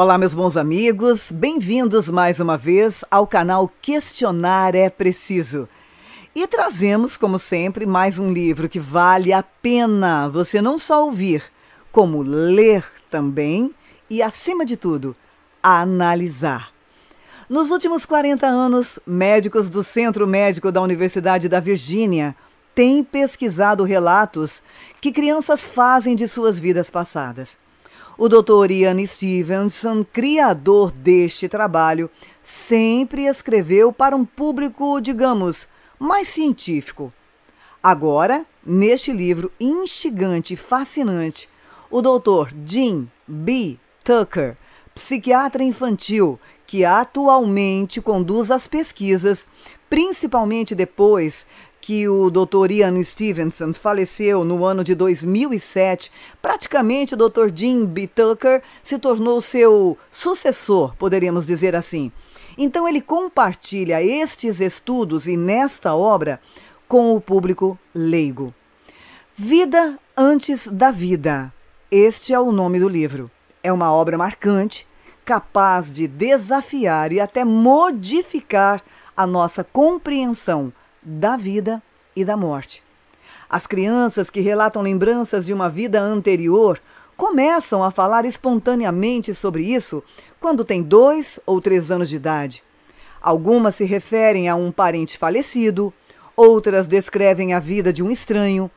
Olá, meus bons amigos, bem-vindos mais uma vez ao canal Questionar é Preciso. E trazemos, como sempre, mais um livro que vale a pena você não só ouvir, como ler também e, acima de tudo, analisar. Nos últimos 40 anos, médicos do Centro Médico da Universidade da Virgínia têm pesquisado relatos que crianças fazem de suas vidas passadas. O Dr. Ian Stevenson, criador deste trabalho, sempre escreveu para um público, digamos, mais científico. Agora, neste livro instigante e fascinante, o Dr. Jim B. Tucker, psiquiatra infantil que atualmente conduz as pesquisas, principalmente depois que o Dr. Ian Stevenson faleceu no ano de 2007, praticamente o Dr. Jim B. Tucker se tornou seu sucessor, poderíamos dizer assim. Então ele compartilha estes estudos e nesta obra com o público leigo. Vida antes da vida. Este é o nome do livro. É uma obra marcante, capaz de desafiar e até modificar a nossa compreensão da vida e da morte. As crianças que relatam lembranças de uma vida anterior começam a falar espontaneamente sobre isso quando têm dois ou três anos de idade. Algumas se referem a um parente falecido, outras descrevem a vida de um estranho.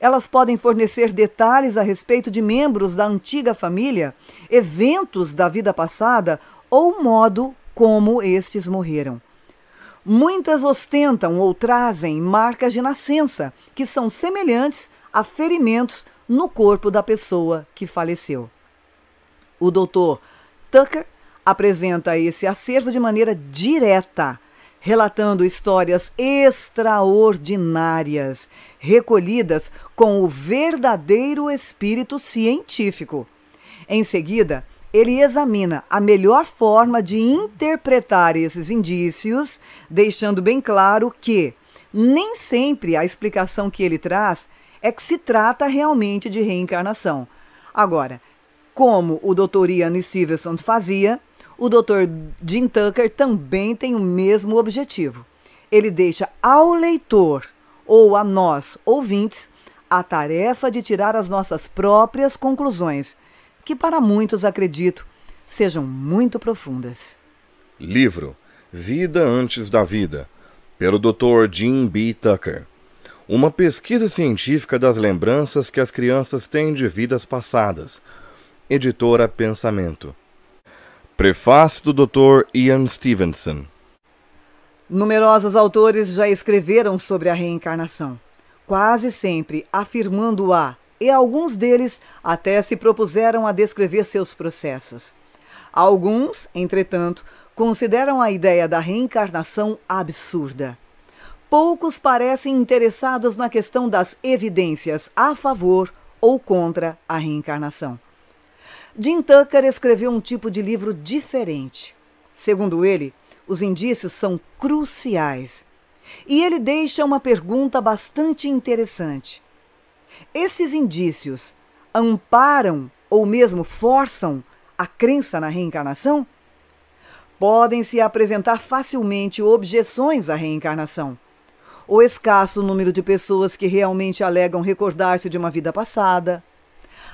Elas podem fornecer detalhes a respeito de membros da antiga família, eventos da vida passada ou o modo como estes morreram. Muitas ostentam ou trazem marcas de nascença, que são semelhantes a ferimentos no corpo da pessoa que faleceu. O doutor Tucker apresenta esse acervo de maneira direta, relatando histórias extraordinárias, recolhidas com o verdadeiro espírito científico. Em seguida, ele examina a melhor forma de interpretar esses indícios, deixando bem claro que nem sempre a explicação que ele traz é que se trata realmente de reencarnação. Agora, como o Dr. Ian Stevenson fazia, o Dr. Jim Tucker também tem o mesmo objetivo. Ele deixa ao leitor ou a nós, ouvintes, a tarefa de tirar as nossas próprias conclusões que para muitos acredito sejam muito profundas. Livro Vida Antes da Vida, pelo Dr. Jim B. Tucker. Uma pesquisa científica das lembranças que as crianças têm de vidas passadas. Editora Pensamento. Prefácio do Dr. Ian Stevenson. Numerosos autores já escreveram sobre a reencarnação, quase sempre afirmando-a e alguns deles até se propuseram a descrever seus processos. Alguns, entretanto, consideram a ideia da reencarnação absurda. Poucos parecem interessados na questão das evidências a favor ou contra a reencarnação. Jim Tucker escreveu um tipo de livro diferente. Segundo ele, os indícios são cruciais. E ele deixa uma pergunta bastante interessante. Estes indícios amparam ou mesmo forçam a crença na reencarnação? Podem se apresentar facilmente objeções à reencarnação. O escasso número de pessoas que realmente alegam recordar-se de uma vida passada,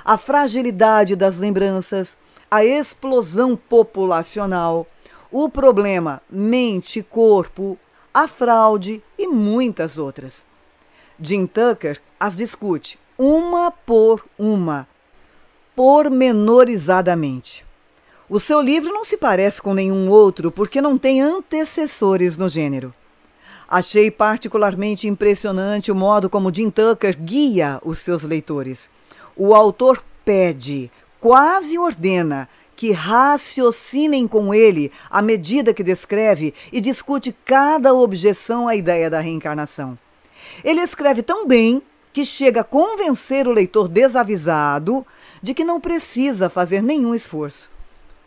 a fragilidade das lembranças, a explosão populacional, o problema mente-corpo, a fraude e muitas outras. Jim Tucker as discute uma por uma, pormenorizadamente. O seu livro não se parece com nenhum outro porque não tem antecessores no gênero. Achei particularmente impressionante o modo como Jim Tucker guia os seus leitores. O autor pede, quase ordena, que raciocinem com ele à medida que descreve e discute cada objeção à ideia da reencarnação. Ele escreve tão bem que chega a convencer o leitor desavisado de que não precisa fazer nenhum esforço.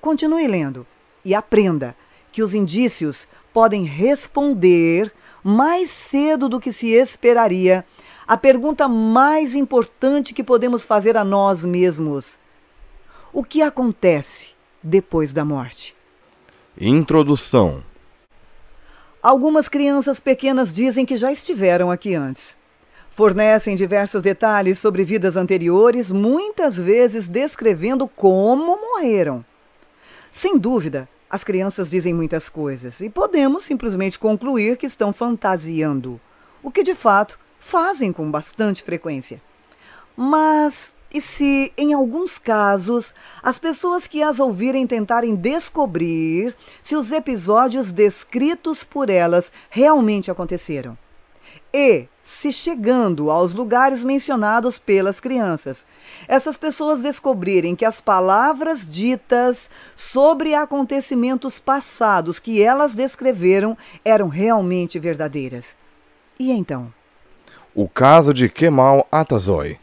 Continue lendo e aprenda que os indícios podem responder mais cedo do que se esperaria a pergunta mais importante que podemos fazer a nós mesmos: O que acontece depois da morte? Introdução Algumas crianças pequenas dizem que já estiveram aqui antes fornecem diversos detalhes sobre vidas anteriores, muitas vezes descrevendo como morreram. Sem dúvida, as crianças dizem muitas coisas e podemos simplesmente concluir que estão fantasiando, o que de fato fazem com bastante frequência. Mas e se, em alguns casos, as pessoas que as ouvirem tentarem descobrir se os episódios descritos por elas realmente aconteceram? e se chegando aos lugares mencionados pelas crianças, essas pessoas descobrirem que as palavras ditas sobre acontecimentos passados que elas descreveram eram realmente verdadeiras. E então? O caso de Kemal Atazoy.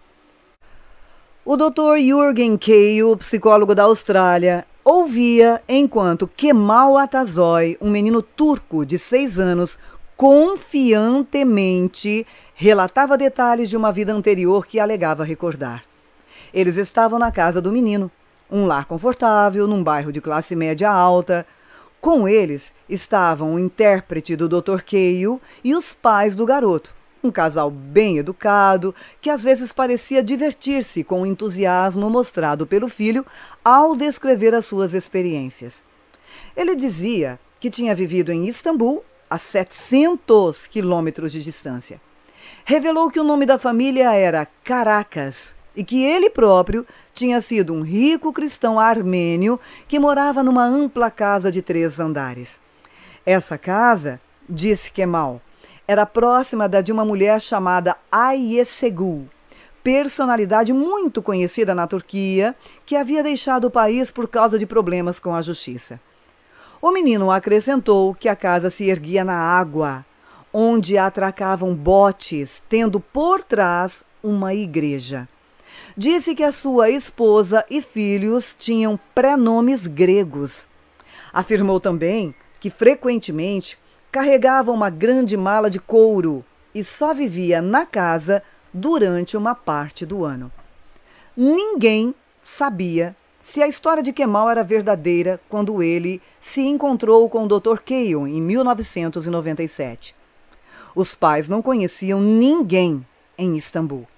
O Dr. Jürgen Keio, psicólogo da Austrália, ouvia enquanto Kemal Atazoy, um menino turco de seis anos, confiantemente relatava detalhes de uma vida anterior que alegava recordar. Eles estavam na casa do menino, um lar confortável, num bairro de classe média alta. Com eles estavam o intérprete do Dr. Keio e os pais do garoto, um casal bem educado que às vezes parecia divertir-se com o entusiasmo mostrado pelo filho ao descrever as suas experiências. Ele dizia que tinha vivido em Istambul a 700 quilômetros de distância. Revelou que o nome da família era Caracas e que ele próprio tinha sido um rico cristão armênio que morava numa ampla casa de três andares. Essa casa, disse Kemal, é era próxima da de uma mulher chamada Ayesegul, personalidade muito conhecida na Turquia, que havia deixado o país por causa de problemas com a justiça. O menino acrescentou que a casa se erguia na água, onde atracavam botes, tendo por trás uma igreja. Disse que a sua esposa e filhos tinham prenomes gregos. Afirmou também que frequentemente carregava uma grande mala de couro e só vivia na casa durante uma parte do ano. Ninguém sabia se a história de Kemal era verdadeira quando ele se encontrou com o Dr. Keon em 1997. Os pais não conheciam ninguém em Istambul.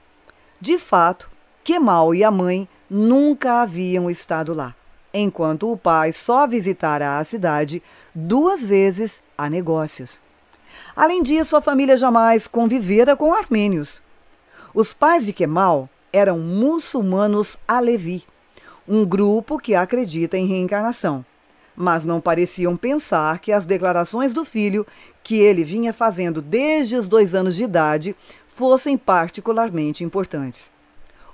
De fato, Kemal e a mãe nunca haviam estado lá, enquanto o pai só visitara a cidade duas vezes a negócios. Além disso, a família jamais convivera com armênios. Os pais de Kemal eram muçulmanos alevi um grupo que acredita em reencarnação. Mas não pareciam pensar que as declarações do filho, que ele vinha fazendo desde os dois anos de idade, fossem particularmente importantes.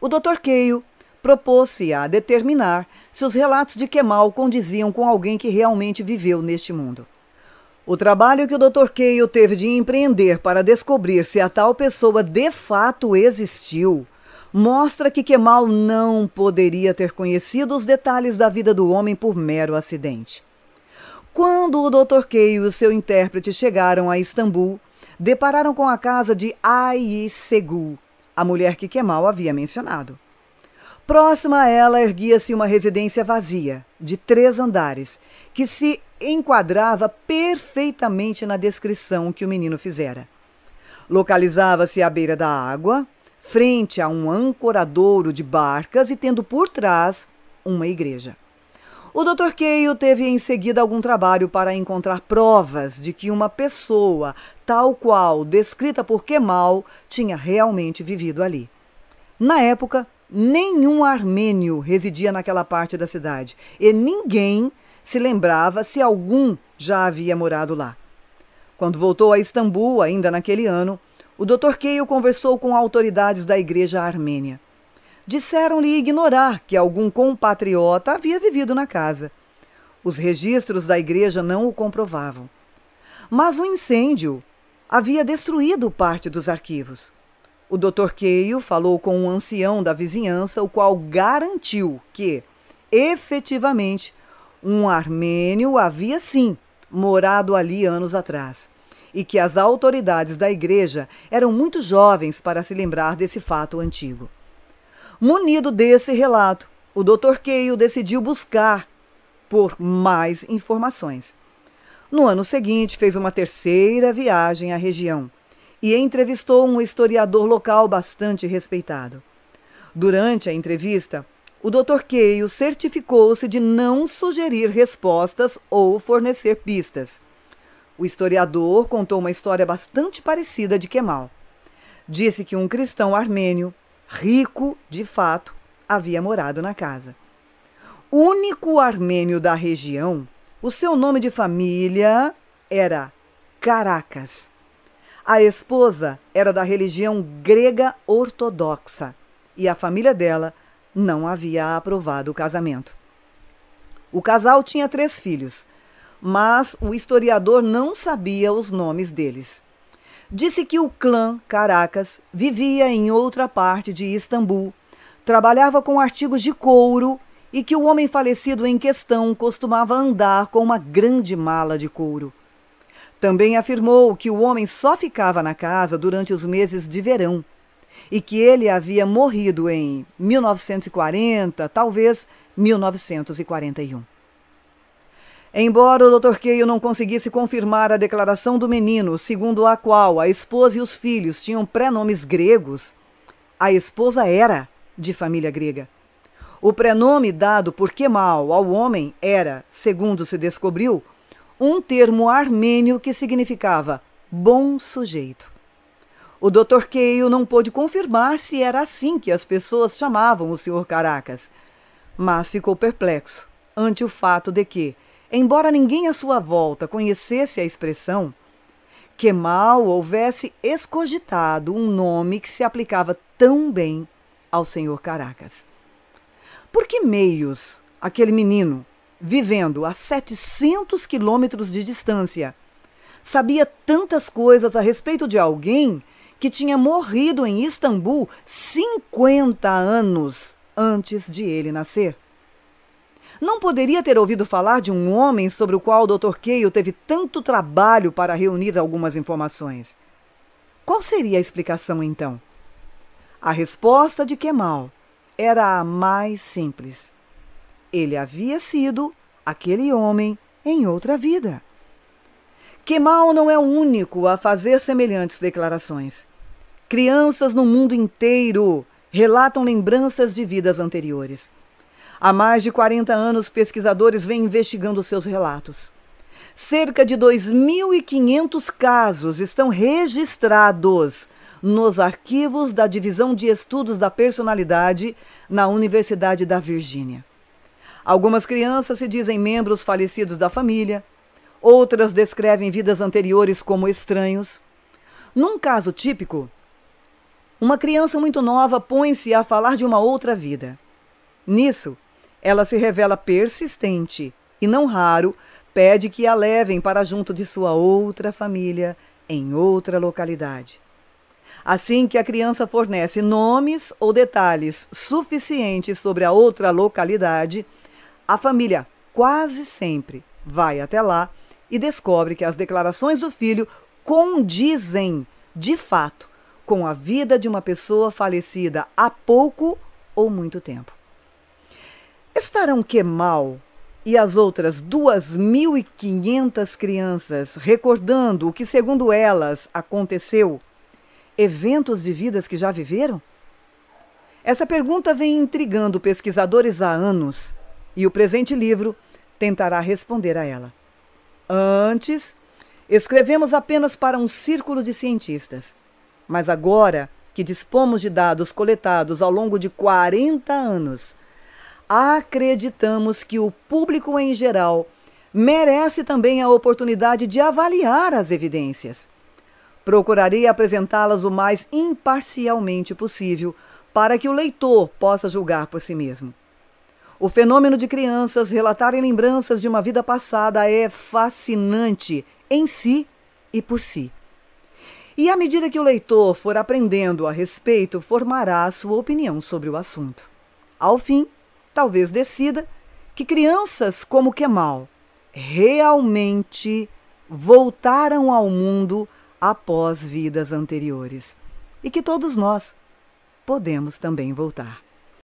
O Dr. Keio propôs-se a determinar se os relatos de Kemal condiziam com alguém que realmente viveu neste mundo. O trabalho que o Dr. Keio teve de empreender para descobrir se a tal pessoa de fato existiu mostra que Kemal não poderia ter conhecido os detalhes da vida do homem por mero acidente. Quando o Dr. Kay e o seu intérprete chegaram a Istambul, depararam com a casa de Ai a mulher que Kemal havia mencionado. Próxima a ela erguia-se uma residência vazia, de três andares, que se enquadrava perfeitamente na descrição que o menino fizera. Localizava-se à beira da água, frente a um ancoradouro de barcas e tendo por trás uma igreja. O Dr. Keio teve em seguida algum trabalho para encontrar provas de que uma pessoa, tal qual descrita por Kemal, tinha realmente vivido ali. Na época, nenhum armênio residia naquela parte da cidade e ninguém se lembrava se algum já havia morado lá. Quando voltou a Istambul, ainda naquele ano, o Dr. Keio conversou com autoridades da igreja armênia. Disseram-lhe ignorar que algum compatriota havia vivido na casa. Os registros da igreja não o comprovavam. Mas o incêndio havia destruído parte dos arquivos. O Dr. Keio falou com um ancião da vizinhança, o qual garantiu que, efetivamente, um armênio havia sim morado ali anos atrás e que as autoridades da igreja eram muito jovens para se lembrar desse fato antigo. Munido desse relato, o Dr. Keio decidiu buscar por mais informações. No ano seguinte, fez uma terceira viagem à região e entrevistou um historiador local bastante respeitado. Durante a entrevista, o Dr. Keio certificou-se de não sugerir respostas ou fornecer pistas. O historiador contou uma história bastante parecida de Kemal. Disse que um cristão armênio, rico de fato, havia morado na casa. Único armênio da região, o seu nome de família era Caracas. A esposa era da religião grega ortodoxa e a família dela não havia aprovado o casamento. O casal tinha três filhos: mas o historiador não sabia os nomes deles. Disse que o clã Caracas vivia em outra parte de Istambul, trabalhava com artigos de couro e que o homem falecido em questão costumava andar com uma grande mala de couro. Também afirmou que o homem só ficava na casa durante os meses de verão e que ele havia morrido em 1940, talvez 1941. Embora o Dr. Keio não conseguisse confirmar a declaração do menino, segundo a qual a esposa e os filhos tinham prenomes gregos, a esposa era de família grega. O prenome dado por Kemal ao homem era, segundo se descobriu, um termo armênio que significava bom sujeito. O Dr. Keio não pôde confirmar se era assim que as pessoas chamavam o Sr. Caracas, mas ficou perplexo ante o fato de que, Embora ninguém à sua volta conhecesse a expressão, que mal houvesse escogitado um nome que se aplicava tão bem ao senhor Caracas. Por que meios aquele menino, vivendo a 700 quilômetros de distância, sabia tantas coisas a respeito de alguém que tinha morrido em Istambul 50 anos antes de ele nascer? Não poderia ter ouvido falar de um homem sobre o qual o Dr. Keio teve tanto trabalho para reunir algumas informações. Qual seria a explicação então? A resposta de Kemal era a mais simples. Ele havia sido aquele homem em outra vida. Kemal não é o único a fazer semelhantes declarações. Crianças no mundo inteiro relatam lembranças de vidas anteriores. Há mais de 40 anos, pesquisadores vêm investigando seus relatos. Cerca de 2.500 casos estão registrados nos arquivos da Divisão de Estudos da Personalidade na Universidade da Virgínia. Algumas crianças se dizem membros falecidos da família, outras descrevem vidas anteriores como estranhos. Num caso típico, uma criança muito nova põe-se a falar de uma outra vida. Nisso, ela se revela persistente e, não raro, pede que a levem para junto de sua outra família em outra localidade. Assim que a criança fornece nomes ou detalhes suficientes sobre a outra localidade, a família quase sempre vai até lá e descobre que as declarações do filho condizem, de fato, com a vida de uma pessoa falecida há pouco ou muito tempo estarão que mal e as outras 2.500 crianças recordando o que, segundo elas, aconteceu, eventos de vidas que já viveram? Essa pergunta vem intrigando pesquisadores há anos e o presente livro tentará responder a ela. Antes, escrevemos apenas para um círculo de cientistas, mas agora que dispomos de dados coletados ao longo de 40 anos acreditamos que o público em geral merece também a oportunidade de avaliar as evidências. Procurarei apresentá-las o mais imparcialmente possível para que o leitor possa julgar por si mesmo. O fenômeno de crianças relatarem lembranças de uma vida passada é fascinante em si e por si. E à medida que o leitor for aprendendo a respeito, formará a sua opinião sobre o assunto. Ao fim, talvez decida que crianças como Kemal realmente voltaram ao mundo após vidas anteriores e que todos nós podemos também voltar.